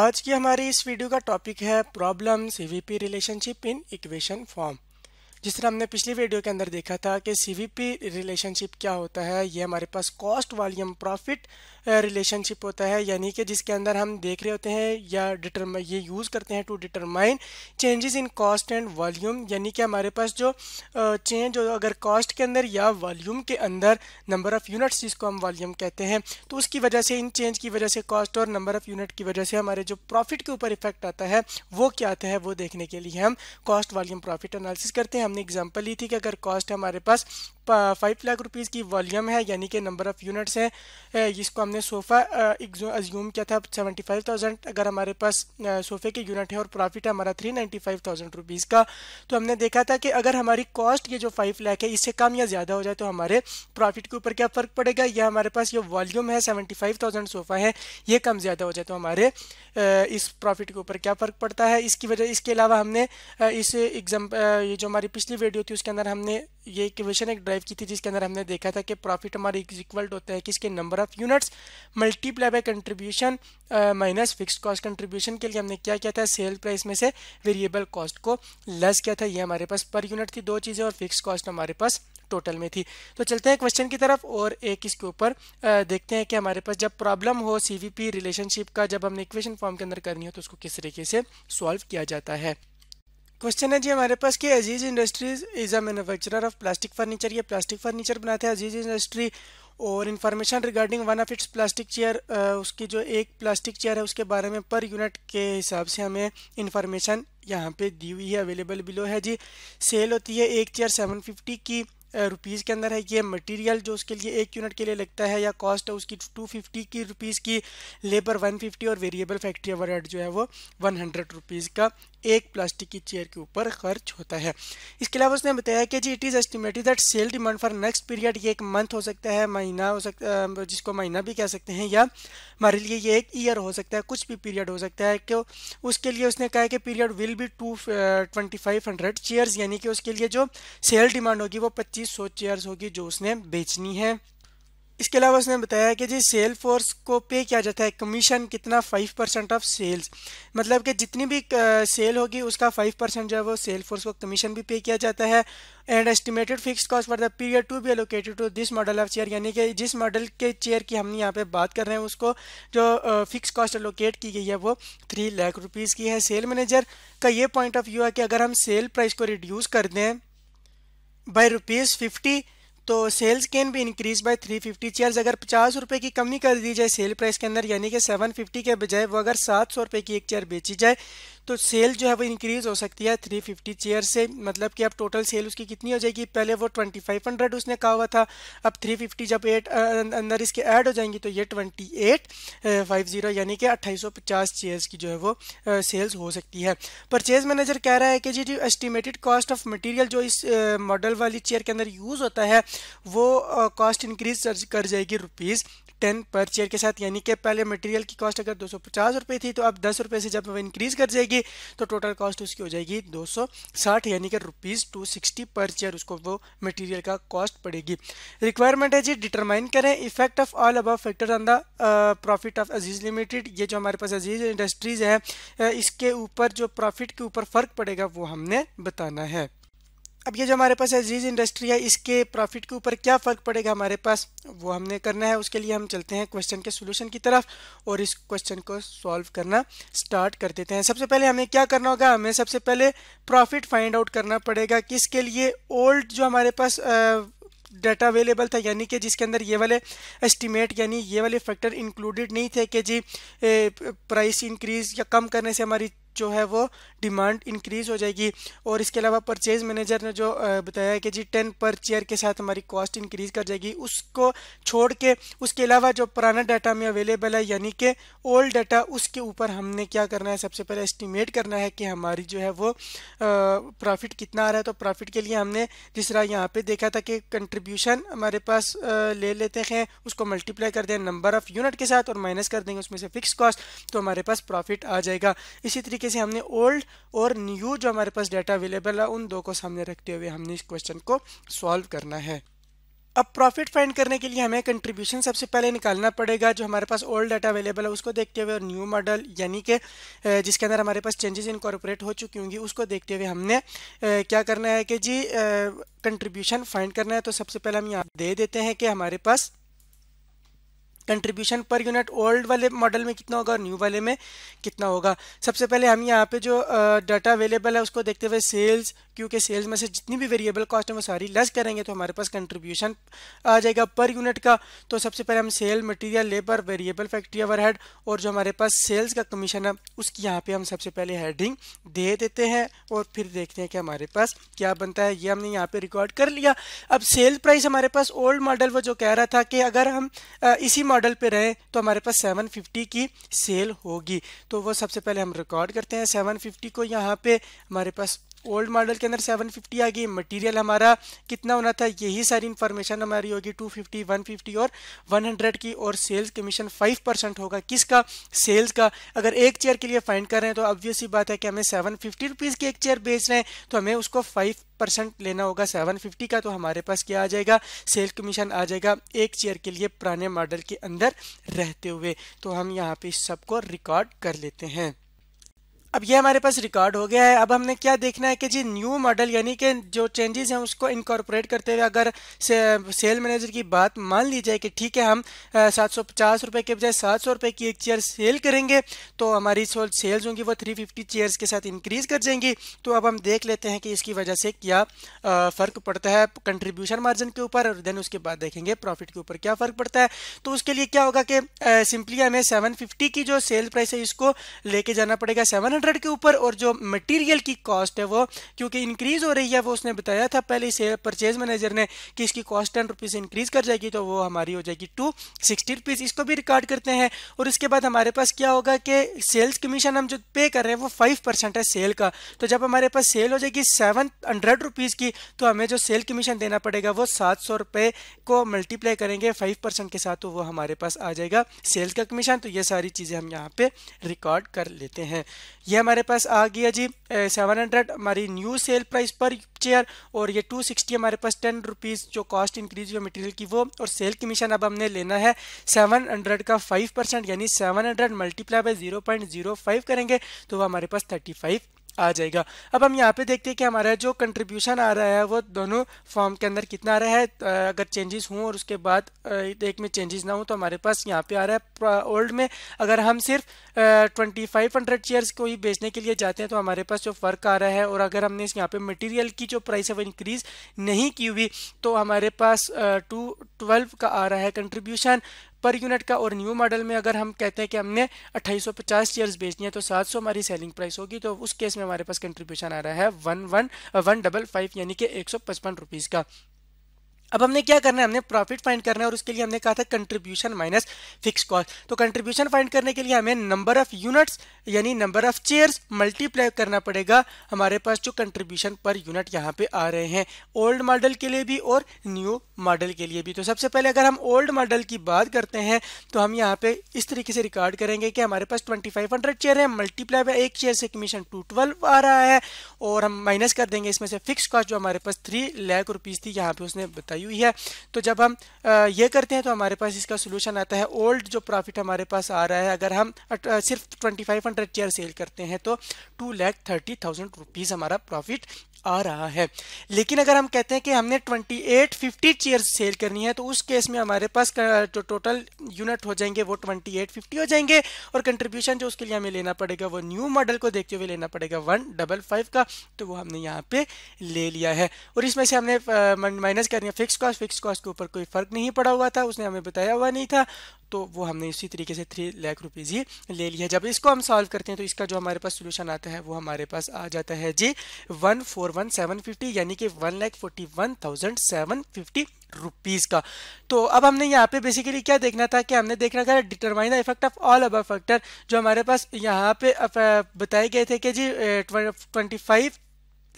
आज की हमारी इस वीडियो का टॉपिक है problem CVP relationship in equation form जिस तरह हमने पिछली वीडियो के अंदर देखा था कि सीवीपी रिलेशनशिप क्या होता है ये हमारे पास कॉस्ट वॉल्यूम प्रॉफिट रिलेशनशिप होता है यानी कि जिसके अंदर हम देख रहे होते हैं या डिटरम ये यूज़ करते हैं to determine changes in cost and volume यानी कि हमारे पास जो चेंज uh, अगर कॉस्ट के अंदर या वॉल्यूम के अंदर नंबर ऑफ़ यूनिट्स जिसको हम वॉल्यूम कहते हैं तो उसकी वजह से इन चेंज की वजह से कॉस्ट और नंबर ऑफ़ यूनिट की वजह से हमारे जो प्रॉफिट के ऊपर इफेक्ट आता है वो क्या आता है वो देखने के लिए हम कॉस्ट वॉल्यूम प्रॉफिट एनालिसिस करते हैं हमने एग्जाम्पल ली थी कि अगर कॉस्ट हमारे पास फाइव लाख रुपीज़ की वॉल्यूम है यानी कि नंबर ऑफ़ यूनिट्स हैं जिसको हमने सोफ़ा एज्यूम किया था सेवेंटी फाइव थाउजेंड अगर हमारे पास सोफ़े के यूनिट है और प्रॉफिट है हमारा three ninety five thousand rupees का तो हमने देखा था कि अगर हमारी कॉस्ट ये जो फाइव लाख है इससे कम या ज़्यादा हो जाए तो हमारे प्रॉफिट के ऊपर क्या फ़र्क पड़ेगा या हमारे पास ये वॉल्यूम है सेवेंटी फाइव थाउजेंड सोफ़ा है ये कम ज़्यादा हो जाए तो हमारे इस प्रॉफिट के ऊपर क्या फ़र्क पड़ता है इसकी वजह इसके अलावा हमने इस एग्जाम ये जो हमारी पिछली वीडियो थी उसके अंदर हमने ये इक्वेशन एक ड्राइव की थी जिसके अंदर हमने देखा था कि प्रॉफिट हमारे इक्वल होता है किसके number of units multiply by contribution minus fix cost contribution के लिए हमने क्या किया था सेल प्राइस में से वेरिएबल कॉस्ट को लेस किया था ये हमारे पास पर यूनिट थी दो चीज़ें और फिक्स कॉस्ट हमारे पास टोटल में थी तो चलते हैं क्वेश्चन की तरफ और एक इसके ऊपर देखते हैं कि हमारे पास जब प्रॉब्लम हो सी रिलेशनशिप का जब हमने इक्वेशन फॉर्म के अंदर करनी हो तो उसको किस तरीके से सॉल्व किया जाता है क्वेश्चन है जी हमारे पास कि Aziz industries is a manufacturer of plastic furniture ये प्लास्टिक फर्नीचर बनाते हैं अजीज इंडस्ट्री और information regarding one of its plastic chair उसकी जो एक प्लास्टिक चेयर है उसके बारे में पर यूनिट के हिसाब से हमें इन्फॉर्मेशन यहाँ पे दी हुई है अवेलेबल बिलो है जी सेल होती है एक चेयर सेवन फिफ्टी की रुपीज़ के अंदर है ये मटेरियल जो उसके लिए एक यूनिट के लिए लगता है या कॉस्ट है उसकी टू फिफ्टी की रुपीज़ की लेबर वन फिफ्टी और वेरिएबल फैक्ट्री ओवर जो है वो वन हंड्रेड रुपीज़ का एक प्लास्टिक की चेयर के ऊपर खर्च होता है इसके अलावा उसने बताया कि जी it is estimated that sale demand for next period ये एक मंथ हो सकता है महीना हो सकता जिसको महीना भी कह सकते हैं या हमारे लिए ये एक ईयर हो सकता है कुछ भी पीरियड हो सकता है क्यों उसके लिए उसने कहा कि period will be two twenty five hundred chairs यानी कि उसके लिए जो सेल डिमांड होगी वो पच्चीस सौ होगी जो उसने बेचनी है इसके अलावा उसने बताया कि जी सेल फोर्स को पे किया जाता है कमीशन कितना फाइव परसेंट ऑफ सेल्स मतलब कि जितनी भी सेल होगी उसका फाइव परसेंट जो है वो सेल फोर्स को कमीशन भी पे किया जाता है and estimated fix cost for the period to be allocated to this model of chair यानी कि जिस मॉडल के चेयर की हम यहाँ पे बात कर रहे हैं उसको जो फिक्स कॉस्ट एलोकेट की गई है वो थ्री लाख रुपीज़ की है सेल मैनेजर का ये पॉइंट ऑफ व्यू है कि अगर हम सेल प्राइस को रिड्यूस कर दें बाई रुपीज़ फिफ्टी तो सेल्स गेन भी इंक्रीज बाय 350 चेयर अगर पचास रुपये की कमी कर दी जाए सेल प्राइस के अंदर यानी कि 750 के बजाय वो अगर सात सौ रुपये की एक चेयर बेची जाए तो सेल जो है वो इंक्रीज हो सकती है 350 चेयर से मतलब कि अब टोटल सेल उसकी कितनी हो जाएगी पहले वो 2500 उसने कहा हुआ था अब 350 जब एट अंदर इसके ऐड हो जाएंगी तो ये 2850 यानी कि 2850 चेयर्स की जो है वो सेल्स हो सकती है परचेज मैनेजर कह रहा है कि जी जो एस्टिमेटेड कॉस्ट ऑफ मटीरियल जो इस मॉडल वाली चेयर के अंदर यूज़ होता है वो कॉस्ट इंक्रीज कर जाएगी रुपीज़ टेन पर चेयर के साथ यानी कि पहले मटेरियल की कॉस्ट अगर दो सौ पचास रुपये थी तो अब दस रुपये से जब वो इंक्रीज़ कर जाएगी तो टोटल कॉस्ट उसकी हो जाएगी दो सौ साठ यानी कि rupees two sixty per chair उसको वो मटेरियल का कॉस्ट पड़ेगी रिक्वायरमेंट है जी डिटरमाइन करें effect of all above factor on the profit of Aziz limited ये जो हमारे पास अजीज़ इंडस्ट्रीज़ है इसके ऊपर जो प्रॉफिट के ऊपर फ़र्क पड़ेगा वो हमने बताना है अब ये जो हमारे पास अजीज इंडस्ट्री है इसके प्रॉफिट के ऊपर क्या फ़र्क पड़ेगा हमारे पास वो हमने करना है उसके लिए हम चलते हैं क्वेश्चन के सोल्यूशन की तरफ और इस क्वेश्चन को सॉल्व करना स्टार्ट कर देते हैं सबसे पहले हमें क्या करना होगा हमें सबसे पहले प्रॉफिट फाइंड आउट करना पड़ेगा किसके लिए ओल्ड जो हमारे पास डाटा अवेलेबल था यानी कि जिसके अंदर ये वाले एस्टीमेट यानी ये वाले फैक्टर इंक्लूडेड नहीं थे कि जी प्राइस इंक्रीज या कम करने से हमारी जो है वो डिमांड इंक्रीज हो जाएगी और इसके अलावा परचेज मैनेजर ने जो बताया कि जी टेन पर चेयर के साथ हमारी कॉस्ट इंक्रीज कर जाएगी उसको छोड़ के उसके अलावा जो पुराना डाटा में अवेलेबल है यानी कि ओल्ड डाटा उसके ऊपर हमने क्या करना है सबसे पहले एस्टिमेट करना है कि हमारी जो है वो प्रॉफिट कितना आ रहा है तो प्रॉफिट के लिए हमने जिस तरह यहाँ पर देखा था कि कंट्रीब्यूशन हमारे पास ले लेते हैं उसको मल्टीप्लाई कर दें नंबर ऑफ यूनिट के साथ और माइनस कर देंगे उसमें से फिक्स कॉस्ट तो हमारे पास प्रॉफिट आ जाएगा इसी तरीके तरीके से हमने ओल्ड और न्यू जो हमारे पास डाटा अवेलेबल है उन दो को सामने रखते हुए हमने इस क्वेश्चन को सॉल्व करना है अब प्रॉफिट फाइंड करने के लिए हमें कंट्रीब्यूशन सबसे पहले निकालना पड़ेगा जो हमारे पास ओल्ड डाटा अवेलेबल है उसको देखते हुए और न्यू मॉडल यानी कि जिसके अंदर हमारे पास चेंजेस इनकॉर्पोरेट हो चुकी होंगी उसको देखते हुए हमने क्या करना है कि जी कंट्रीब्यूशन फाइंड करना है तो सबसे पहले हम यहाँ दे देते हैं कि हमारे पास कंट्रीब्यूशन पर यूनिट ओल्ड वाले मॉडल में कितना होगा और न्यू वाले में कितना होगा सबसे पहले हम यहाँ पे जो डाटा अवेलेबल है उसको देखते हुए सेल्स क्योंकि सेल्स में से जितनी भी वेरिएबल कॉस्ट है वो सारी लेस करेंगे तो हमारे पास कंट्रीब्यूशन आ जाएगा पर यूनिट का तो सबसे पहले हम sale material labour variable factory overhead और जो हमारे पास सेल्स का कमीशन है उसकी यहाँ पे हम सबसे पहले हेडिंग दे देते हैं और फिर देखते हैं कि हमारे पास क्या बनता है ये हमने यहाँ पर रिकॉर्ड कर लिया अब सेल प्राइस हमारे पास ओल्ड मॉडल वो जो कह रहा था कि अगर हम इसी मॉडल पर रहें तो हमारे पास सेवन की सेल होगी तो वो सबसे पहले हम रिकॉर्ड करते हैं 750 को यहाँ पे हमारे पास ओल्ड मॉडल के अंदर 750 आ गई मटेरियल हमारा कितना होना था यही सारी इन्फॉर्मेशन हमारी होगी 250, 150 और 100 की और सेल्स कमीशन 5 परसेंट होगा किसका सेल्स का अगर एक चेयर के लिए फाइंड कर रहे हैं तो ऑब्वियस ही बात है कि हमें सेवन फिफ्टी की एक चेयर बेच रहे हैं तो हमें उसको फाइव परसेंट लेना होगा सेवन फिफ्टी का तो हमारे पास क्या आ जाएगा सेल कमीशन आ जाएगा एक चेयर के लिए पुराने मॉडल के अंदर रहते हुए तो हम यहाँ पे सबको रिकॉर्ड कर लेते हैं अब ये हमारे पास रिकॉर्ड हो गया है अब हमने क्या देखना है कि जी न्यू मॉडल यानी कि जो चेंजेस हैं उसको इनकॉर्पोरेट करते हुए अगर से, सेल मैनेजर की बात मान ली जाए कि ठीक है हम सात सौ पचास रुपये के बजाय सात सौ रुपये की एक चेयर सेल करेंगे तो हमारी सोल सेल्स होंगी वो थ्री फिफ्टी चेयर्स के साथ इंक्रीज़ कर जाएंगी तो अब हम देख लेते हैं कि इसकी वजह से क्या फ़र्क पड़ता है कंट्रीब्यूशन मार्जिन के ऊपर और देन उसके बाद देखेंगे प्रॉफिट के ऊपर क्या फ़र्क पड़ता है तो उसके लिए क्या होगा कि सिंपली हमें सेवन फिफ्टी की जो सेल प्राइस है इसको लेके जाना पड़ेगा सेवन हंड्रेड के ऊपर और जो मटेरियल की कॉस्ट है वो क्योंकि इंक्रीज हो रही है वो उसने बताया था पहले से परचेज मैनेजर ने कि इसकी कॉस्ट टेन रुपीज़ इंक्रीज कर जाएगी तो वो हमारी हो जाएगी टू सिक्सटी रुपीज़ इसको भी रिकॉर्ड करते हैं और इसके बाद हमारे पास क्या होगा कि सेल्स कमीशन हम जो पे कर रहे हैं वो फाइव परसेंट है सेल का तो जब हमारे पास सेल हो जाएगी सेवन हंड्रेड रुपीज़ की तो हमें जो सेल कमीशन देना पड़ेगा वो सात सौ रुपये को मल्टीप्लाई करेंगे फाइव परसेंट के साथ तो वो हमारे पास आ जाएगा सेल्स का कमीशन तो ये सारी चीज़ें हम यहाँ पे रिकॉर्ड कर लेते हैं ये हमारे पास आ गया जी सेवन हंड्रेड हमारी new sale price per chair और ये टू सिक्सटी हमारे पास टेन रुपीज़ जो कॉस्ट इंक्रीज हुई मटेरियल की वो और सेल कमीशन अब हमने लेना है सेवन हंड्रेड का फाइव परसेंट यानी seven hundred multiply by zero point zero five करेंगे तो वह हमारे पास थर्टी फाइव आ जाएगा अब हम यहाँ पे देखते हैं कि हमारा जो कंट्रीब्यूशन आ रहा है वो दोनों फॉर्म के अंदर कितना आ रहा है अगर चेंजेस हों और उसके बाद एक में चेंजेस ना हो तो हमारे पास यहाँ पे आ रहा है ओल्ड में अगर हम सिर्फ ट्वेंटी फाइव हंड्रेड चेयर्स को ही बेचने के लिए जाते हैं तो हमारे पास जो फर्क आ रहा है और अगर हमने यहाँ पर मटीरियल की जो प्राइस है वो इंक्रीज नहीं की हुई तो हमारे पास टू ट्वेल्व का आ रहा है कंट्रीब्यूशन पर यूनिट का और न्यू मॉडल में अगर हम कहते हैं कि हमने 2850 शेयर्स बेचनी है तो 700 हमारी सेलिंग प्राइस होगी तो उस केस में हमारे पास कंट्रीब्यूशन आ रहा है one one one double five यानी कि एक सौ पचपन रुपीज़ का अब हमने क्या करना है हमने प्रॉफिट फाइंड करना है और उसके लिए हमने कहा था कंट्रीब्यूशन माइनस फिक्स कॉस्ट तो कंट्रीब्यूशन फाइंड करने के लिए हमें नंबर ऑफ यूनिट्स यानी नंबर ऑफ चेयर्स मल्टीप्लाई करना पड़ेगा हमारे पास जो कंट्रीब्यूशन पर यूनिट यहाँ पे आ रहे हैं ओल्ड मॉडल के लिए भी और न्यू मॉडल के लिए भी तो सबसे पहले अगर हम ओल्ड मॉडल की बात करते हैं तो हम यहाँ पे इस तरीके से रिकॉर्ड करेंगे कि हमारे पास हंड्रेड चेयर है मल्टीप्लाई बाय एक चेयर से कमीशन टू ट्वेल्व आ रहा है और हम माइनस कर देंगे इसमें से फिक्स कॉस्ट जो हमारे पास थ्री लाख रुपीज़ थी यहाँ पे उसने बताई वायु ही है तो जब हम ये करते हैं तो हमारे पास इसका सोल्यूशन आता है ओल्ड जो प्रॉफिट हमारे पास आ रहा है अगर हम सिर्फ twenty five hundred chair sale करते हैं तो two lakh thirty thousand rupees हमारा प्रॉफिट आ रहा है लेकिन अगर हम कहते हैं कि हमने 2850 50 चेयर सेल करनी है तो उस केस में हमारे पास जो टोटल यूनिट हो जाएंगे वो 2850 हो जाएंगे और कंट्रीब्यूशन जो उसके लिए हमें लेना पड़ेगा वो न्यू मॉडल को देखते हुए लेना पड़ेगा वन डबल फाइव का तो वो हमने यहाँ पे ले लिया है और इसमें से हमने माइनस करनी है फिक्स कॉस्ट फिक्स कॉस्ट के ऊपर कोई फर्क नहीं पड़ा हुआ था उसने हमें बताया हुआ नहीं था तो वो हमने इसी तरीके से थ्री लाख रुपीज़ ही ले लिया जब इसको हम सॉल्व करते हैं तो इसका जो हमारे पास सोल्यूशन आता है वो हमारे पास आ जाता है जी one four one seven fifty यानी कि one lakh forty one thousand seven fifty rupees का तो अब हमने यहाँ पे बेसिकली क्या देखना था कि हमने देखना था determine the effect of all above factor जो हमारे पास यहाँ पे बताए गए थे कि जी ट्वेंटी फाइव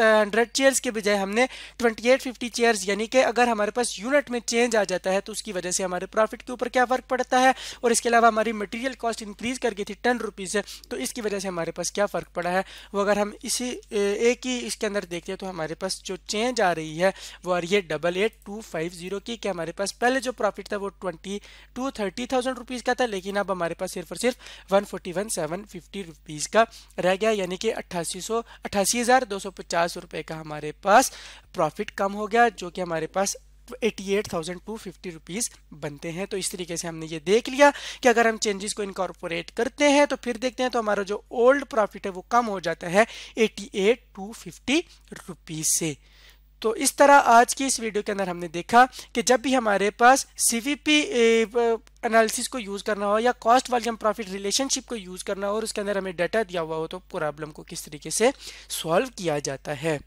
हंड्रेड चेयर्स के बजाय हमने ट्वेंटी एट फिफ्टी चेयर्स यानी कि अगर हमारे पास यूनिट में चेंज आ जाता है तो उसकी वजह से हमारे प्रॉफिट के ऊपर क्या फर्क पड़ता है और इसके अलावा हमारी मटेरियल कॉस्ट इंक्रीज कर गई थी टेन रुपीज़ है तो इसकी वजह से हमारे पास क्या फ़र्क पड़ा है वो अगर हम इसी एक ही इसके अंदर देखते हैं तो हमारे पास जो चेंज आ रही है वो आ रही है double eight two five zero की कि हमारे पास पहले जो प्रॉफिट था वो twenty two thirty thousand rupees का था लेकिन अब हमारे पास सिर्फ और सिर्फ one forty one seven fifty rupees का रह गया यानी कि अट्ठासी सौ अट्ठासी हज़ार दो सौ पचास पचास रुपए का हमारे पास प्रॉफिट कम हो गया जो कि हमारे पास eighty eight thousand two fifty rupees बनते हैं तो इस तरीके से हमने ये देख लिया कि अगर हम चेंजेस को इनकॉर्पोरेट करते हैं तो फिर देखते हैं तो हमारा जो ओल्ड प्रॉफिट है वो कम हो जाता है eighty eight two fifty rupees से तो इस तरह आज की इस वीडियो के अंदर हमने देखा कि जब भी हमारे पास सीवीपी एनालिसिस को यूज़ करना हो या कॉस्ट वॉल्यूम प्रॉफिट रिलेशनशिप को यूज़ करना हो और उसके अंदर हमें डाटा दिया हुआ हो तो प्रॉब्लम को किस तरीके से सॉल्व किया जाता है